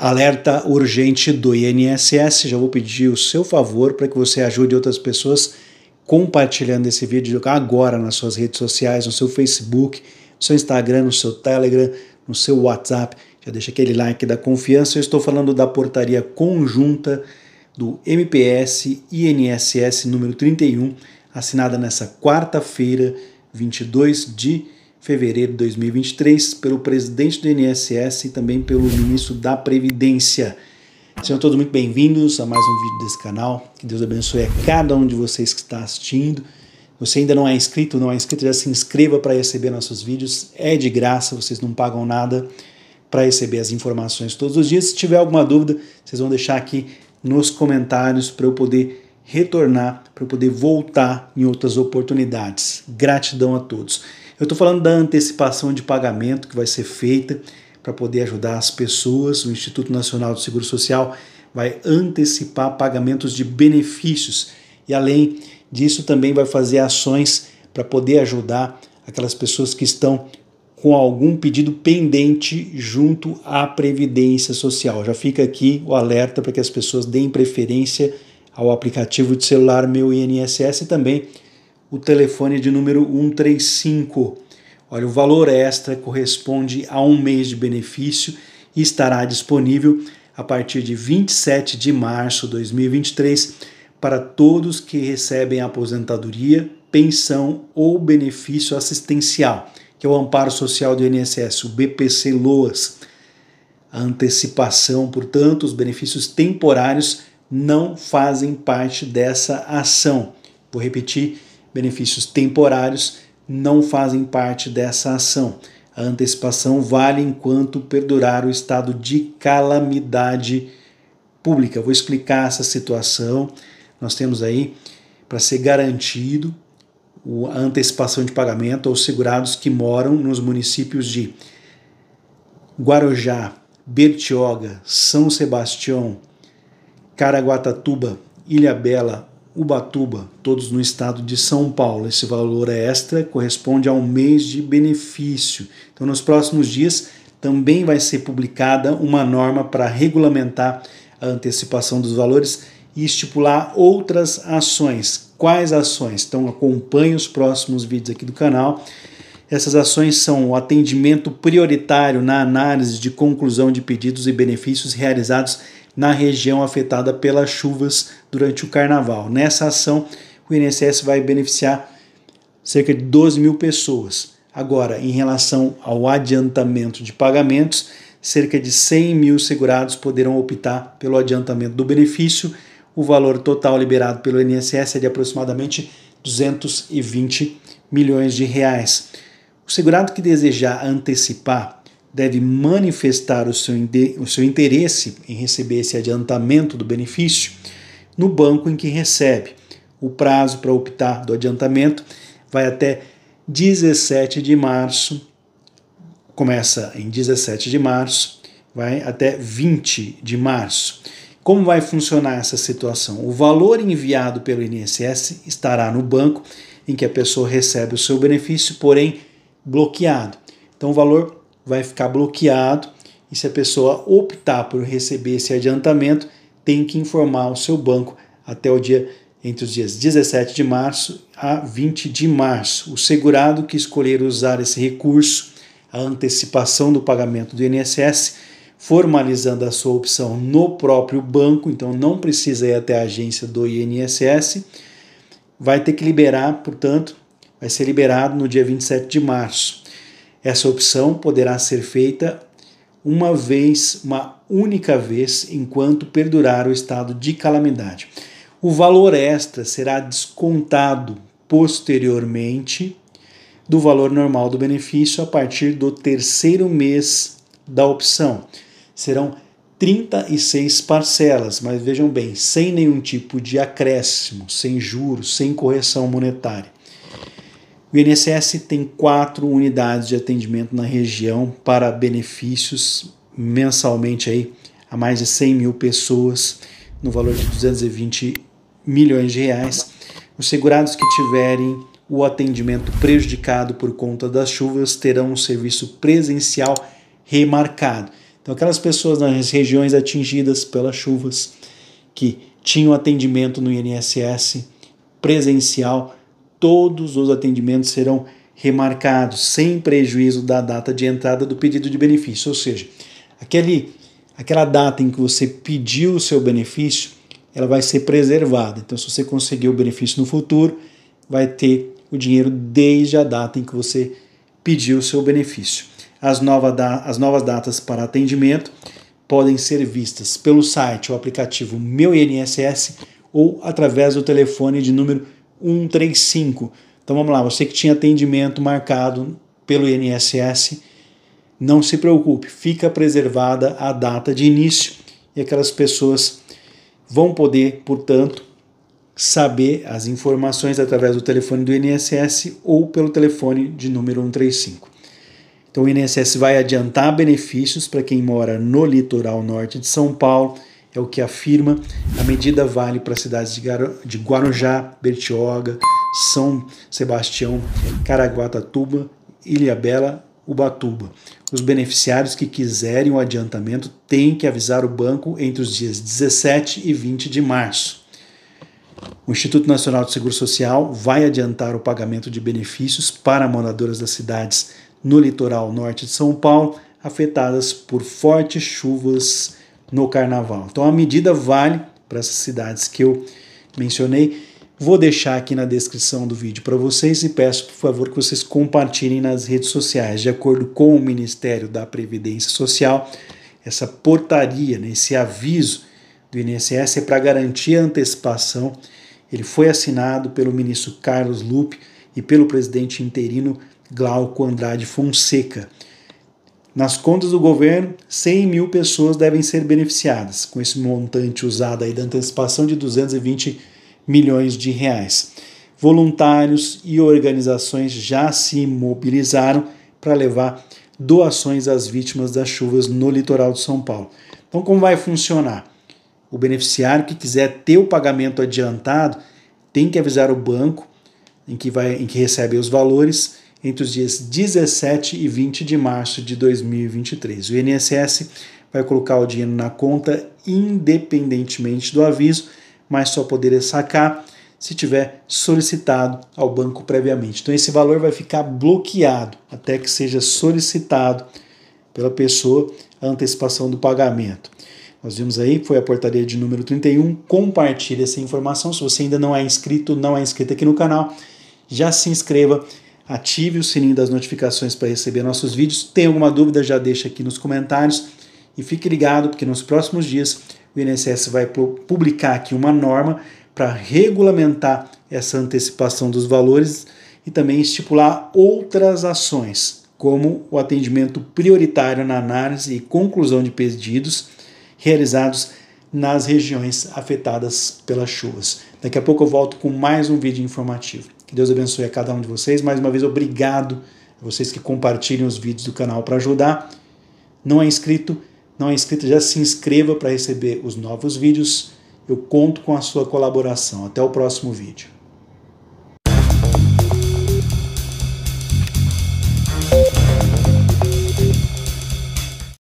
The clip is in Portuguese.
alerta urgente do INSS. Já vou pedir o seu favor para que você ajude outras pessoas compartilhando esse vídeo agora nas suas redes sociais, no seu Facebook, no seu Instagram, no seu Telegram, no seu WhatsApp. Já deixa aquele like da confiança. Eu estou falando da portaria conjunta do MPS INSS número 31, assinada nessa quarta-feira, 22 de fevereiro de 2023, pelo presidente do INSS e também pelo ministro da Previdência. Sejam todos muito bem-vindos a mais um vídeo desse canal. Que Deus abençoe a cada um de vocês que está assistindo. Você ainda não é inscrito, não é inscrito, já se inscreva para receber nossos vídeos. É de graça, vocês não pagam nada para receber as informações todos os dias. Se tiver alguma dúvida, vocês vão deixar aqui nos comentários para eu poder retornar, para eu poder voltar em outras oportunidades. Gratidão a todos. Eu estou falando da antecipação de pagamento que vai ser feita para poder ajudar as pessoas. O Instituto Nacional do Seguro Social vai antecipar pagamentos de benefícios e, além disso, também vai fazer ações para poder ajudar aquelas pessoas que estão com algum pedido pendente junto à Previdência Social. Já fica aqui o alerta para que as pessoas deem preferência ao aplicativo de celular Meu INSS e também o telefone de número 135. Olha, o valor extra corresponde a um mês de benefício e estará disponível a partir de 27 de março de 2023 para todos que recebem aposentadoria, pensão ou benefício assistencial, que é o Amparo Social do INSS, o BPC Loas. A antecipação, portanto, os benefícios temporários não fazem parte dessa ação. Vou repetir benefícios temporários não fazem parte dessa ação. A antecipação vale enquanto perdurar o estado de calamidade pública. Vou explicar essa situação. Nós temos aí para ser garantido a antecipação de pagamento aos segurados que moram nos municípios de Guarujá, Bertioga, São Sebastião, Caraguatatuba, Ilha Bela. Ubatuba, todos no estado de São Paulo. Esse valor extra corresponde a um mês de benefício. Então, nos próximos dias também vai ser publicada uma norma para regulamentar a antecipação dos valores e estipular outras ações. Quais ações? Então, acompanhe os próximos vídeos aqui do canal. Essas ações são o atendimento prioritário na análise de conclusão de pedidos e benefícios realizados na região afetada pelas chuvas durante o carnaval. Nessa ação, o INSS vai beneficiar cerca de 12 mil pessoas. Agora, em relação ao adiantamento de pagamentos, cerca de 100 mil segurados poderão optar pelo adiantamento do benefício. O valor total liberado pelo INSS é de aproximadamente 220 milhões de reais. O segurado que desejar antecipar deve manifestar o seu, o seu interesse em receber esse adiantamento do benefício no banco em que recebe. O prazo para optar do adiantamento vai até 17 de março, começa em 17 de março, vai até 20 de março. Como vai funcionar essa situação? O valor enviado pelo INSS estará no banco em que a pessoa recebe o seu benefício, porém bloqueado. Então, o valor vai ficar bloqueado e se a pessoa optar por receber esse adiantamento, tem que informar o seu banco até o dia entre os dias 17 de março a 20 de março. O segurado que escolher usar esse recurso, a antecipação do pagamento do INSS, formalizando a sua opção no próprio banco, então não precisa ir até a agência do INSS, vai ter que liberar, portanto, vai ser liberado no dia 27 de março. Essa opção poderá ser feita uma vez, uma única vez, enquanto perdurar o estado de calamidade. O valor extra será descontado posteriormente do valor normal do benefício a partir do terceiro mês da opção. Serão 36 parcelas, mas vejam bem, sem nenhum tipo de acréscimo, sem juros, sem correção monetária. O INSS tem quatro unidades de atendimento na região para benefícios mensalmente aí a mais de 100 mil pessoas no valor de 220 milhões de reais. Os segurados que tiverem o atendimento prejudicado por conta das chuvas terão um serviço presencial remarcado. Então, aquelas pessoas nas regiões atingidas pelas chuvas que tinham atendimento no INSS presencial todos os atendimentos serão remarcados, sem prejuízo da data de entrada do pedido de benefício. Ou seja, aquele, aquela data em que você pediu o seu benefício, ela vai ser preservada. Então, se você conseguir o benefício no futuro, vai ter o dinheiro desde a data em que você pediu o seu benefício. As, nova as novas datas para atendimento podem ser vistas pelo site ou aplicativo Meu INSS ou através do telefone de número 135. Então vamos lá, você que tinha atendimento marcado pelo INSS, não se preocupe, fica preservada a data de início e aquelas pessoas vão poder, portanto, saber as informações através do telefone do INSS ou pelo telefone de número 135. Então o INSS vai adiantar benefícios para quem mora no litoral norte de São Paulo é o que afirma. A medida vale para as cidades de Guarujá, Bertioga, São Sebastião, Caraguatatuba, Ilhabela, Ubatuba. Os beneficiários que quiserem o adiantamento têm que avisar o banco entre os dias 17 e 20 de março. O Instituto Nacional de Seguro Social vai adiantar o pagamento de benefícios para moradoras das cidades no litoral norte de São Paulo afetadas por fortes chuvas no carnaval. Então a medida vale para essas cidades que eu mencionei. Vou deixar aqui na descrição do vídeo para vocês e peço, por favor, que vocês compartilhem nas redes sociais. De acordo com o Ministério da Previdência Social, essa portaria, né, esse aviso do INSS é para garantir a antecipação. Ele foi assinado pelo ministro Carlos Lupe e pelo presidente interino Glauco Andrade Fonseca. Nas contas do governo, 100 mil pessoas devem ser beneficiadas com esse montante usado aí da antecipação de 220 milhões de reais. Voluntários e organizações já se mobilizaram para levar doações às vítimas das chuvas no litoral de São Paulo. Então, como vai funcionar? O beneficiário que quiser ter o pagamento adiantado tem que avisar o banco em que, vai, em que recebe os valores entre os dias 17 e 20 de março de 2023. O INSS vai colocar o dinheiro na conta independentemente do aviso, mas só poderá sacar se tiver solicitado ao banco previamente. Então esse valor vai ficar bloqueado até que seja solicitado pela pessoa a antecipação do pagamento. Nós vimos aí que foi a portaria de número 31. Compartilhe essa informação. Se você ainda não é inscrito, não é inscrito aqui no canal, já se inscreva ative o sininho das notificações para receber nossos vídeos. Tem alguma dúvida, já deixa aqui nos comentários. E fique ligado, porque nos próximos dias o INSS vai publicar aqui uma norma para regulamentar essa antecipação dos valores e também estipular outras ações, como o atendimento prioritário na análise e conclusão de pedidos realizados nas regiões afetadas pelas chuvas. Daqui a pouco eu volto com mais um vídeo informativo. Que Deus abençoe a cada um de vocês. Mais uma vez, obrigado a vocês que compartilham os vídeos do canal para ajudar. Não é inscrito? Não é inscrito? Já se inscreva para receber os novos vídeos. Eu conto com a sua colaboração. Até o próximo vídeo.